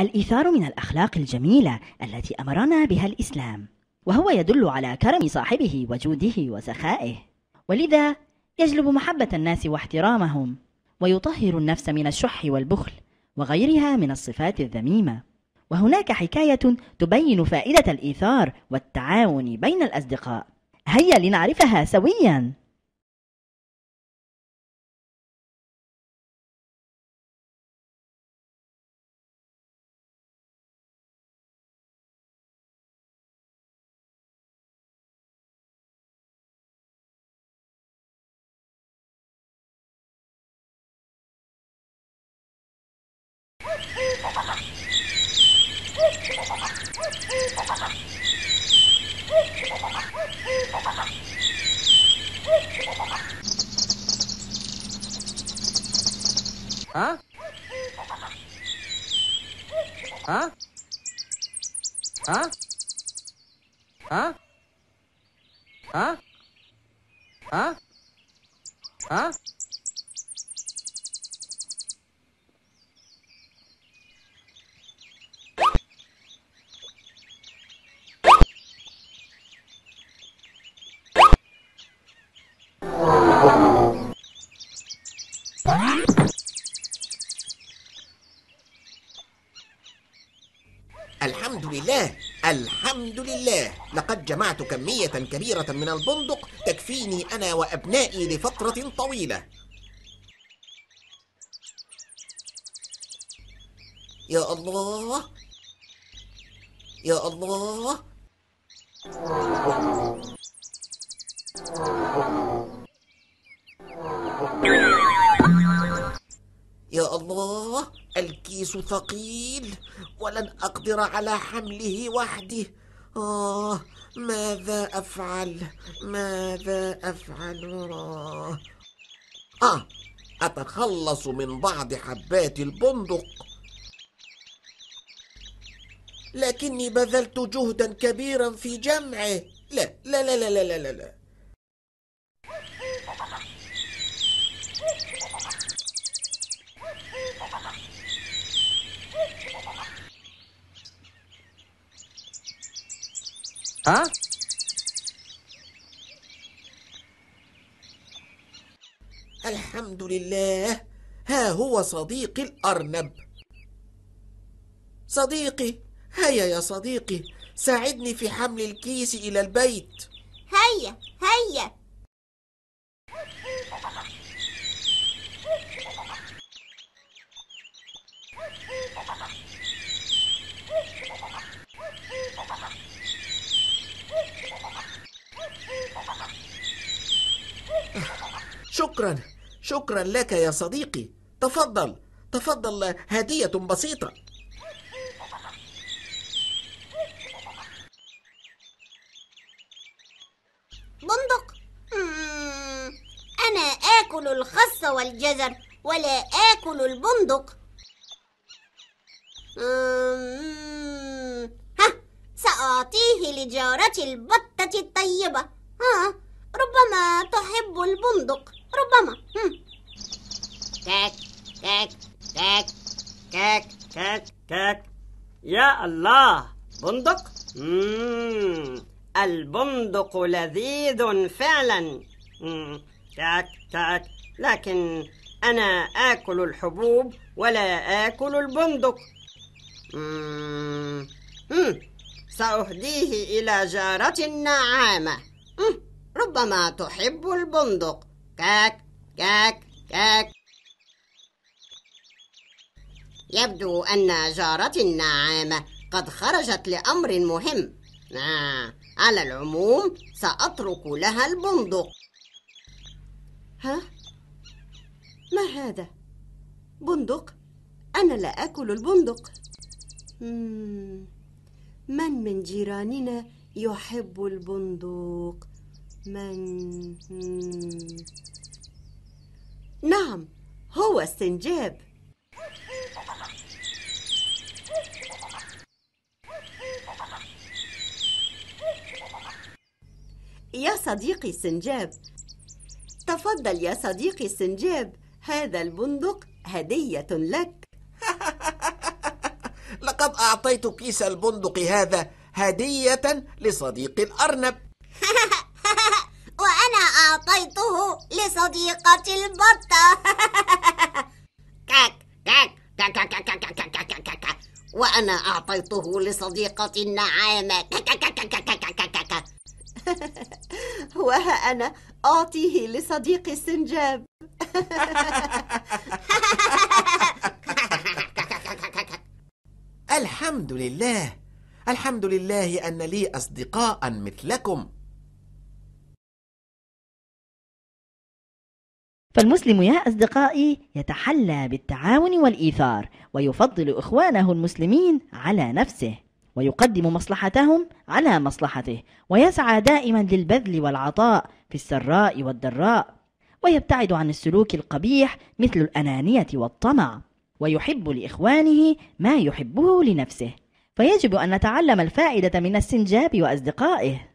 الإيثار من الأخلاق الجميلة التي أمرنا بها الإسلام وهو يدل على كرم صاحبه وجوده وسخائه ولذا يجلب محبة الناس واحترامهم ويطهر النفس من الشح والبخل وغيرها من الصفات الذميمة وهناك حكاية تبين فائدة الإيثار والتعاون بين الأصدقاء هيا لنعرفها سوياً Huh? Huh? Huh? Huh? Huh? Huh? Huh? بالله لقد جمعت كمية كبيرة من البندق تكفيني أنا وأبنائي لفترة طويلة يا الله يا الله يا الله الكيس ثقيل ولن أقدر على حمله وحدي آه ماذا أفعل ماذا أفعل آه, أتخلص من بعض حبات البندق لكني بذلت جهدا كبيرا في جمعه لا لا لا لا لا لا, لا. الحمد لله ها هو صديقي الأرنب صديقي هيا يا صديقي ساعدني في حمل الكيس إلى البيت هيا هيا شكرا شكرا لك يا صديقي تفضل تفضل هدية بسيطة بندق أنا آكل الخس والجزر ولا آكل البندق ها سأعطيه لجارتي البطة الطيبة ها ربما تحب البندق ربما كاك كاك كاك كاك كاك كاك يا الله بندق البندق لذيذ فعلا كاك كاك لكن أنا آكل الحبوب ولا آكل البندق مم. سأهديه إلى جارة النعامة ربما تحب البندق كاك كاك كاك يبدو أن جارتي النعامة قد خرجت لأمر مهم آه. على العموم سأترك لها البندق ها؟ ما هذا؟ بندق؟ أنا لا آكل البندق مم. من من جيراننا يحب البندق؟ من نعم هو السنجاب يا صديقي السنجاب تفضل يا صديقي السنجاب هذا البندق هدية لك لقد أعطيت كيس البندق هذا هدية لصديقي الأرنب لصديقة البطة كاك كاك كاك كاك كاك كاك كاك وأنا أعطيته لصديقة النعامة كاك كاك كاك كاك كاك وها أنا أعطيه لصديق السنجاب الحمد لله الحمد لله أن لي أصدقاء مثلكم فالمسلم يا أصدقائي يتحلى بالتعاون والإيثار ويفضل إخوانه المسلمين على نفسه ويقدم مصلحتهم على مصلحته ويسعى دائما للبذل والعطاء في السراء والضراء ويبتعد عن السلوك القبيح مثل الأنانية والطمع ويحب لإخوانه ما يحبه لنفسه فيجب أن نتعلم الفائدة من السنجاب وأصدقائه